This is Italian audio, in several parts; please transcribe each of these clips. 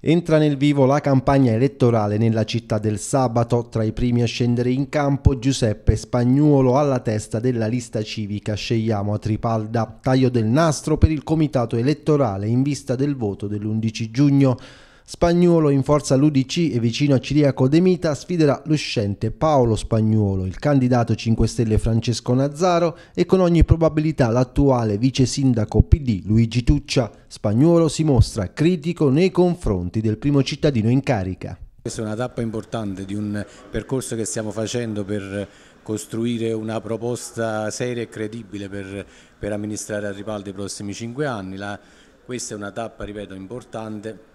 Entra nel vivo la campagna elettorale nella città del sabato, tra i primi a scendere in campo Giuseppe Spagnuolo alla testa della lista civica Scegliamo a Tripalda, taglio del nastro per il comitato elettorale in vista del voto dell'11 giugno. Spagnuolo in forza all'Udc e vicino a Ciriaco De Mita sfiderà l'uscente Paolo Spagnuolo, il candidato 5 Stelle Francesco Nazzaro e con ogni probabilità l'attuale vice sindaco PD Luigi Tuccia. Spagnuolo si mostra critico nei confronti del primo cittadino in carica. Questa è una tappa importante di un percorso che stiamo facendo per costruire una proposta seria e credibile per, per amministrare Arripaldi i prossimi cinque anni. La, questa è una tappa, ripeto, importante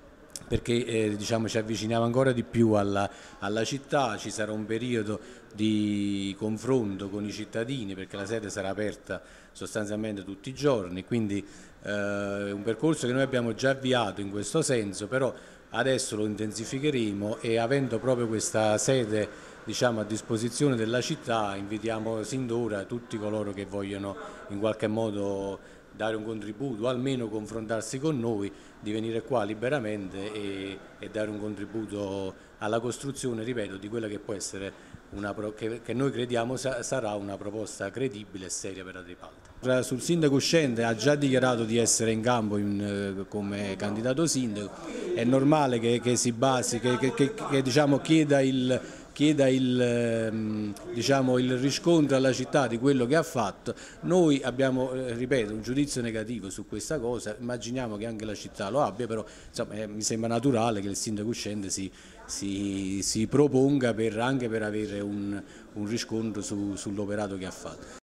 perché eh, diciamo, ci avviciniamo ancora di più alla, alla, città, ci sarà un periodo di confronto con i cittadini perché la sede sarà aperta sostanzialmente tutti i giorni, quindi eh, è eh, un percorso che noi abbiamo già avviato in questo senso, però adesso lo intensificheremo e avendo proprio questa sede diciamo, a disposizione della città, invitiamo sin d'ora tutti coloro che vogliono in qualche modo dare un contributo, almeno confrontarsi con noi, di venire qua liberamente e, e dare un contributo alla costruzione, ripeto, di quella che può essere una, che, che, noi crediamo sa, sarà una proposta credibile e seria per la Tripalta. Sul sindaco uscente ha già dichiarato di essere in campo in, eh, come candidato sindaco, è normale che, che si basi, che, che diciamo, chieda il chieda il, ehm, diciamo, il, riscontro alla città di quello che ha fatto, noi abbiamo, eh, ripeto, un giudizio negativo su questa cosa, immaginiamo che anche la città lo abbia, però insomma, eh, mi sembra naturale che il sindaco uscente si, si, si proponga per, anche per avere un, un riscontro su, sull'operato che ha fatto.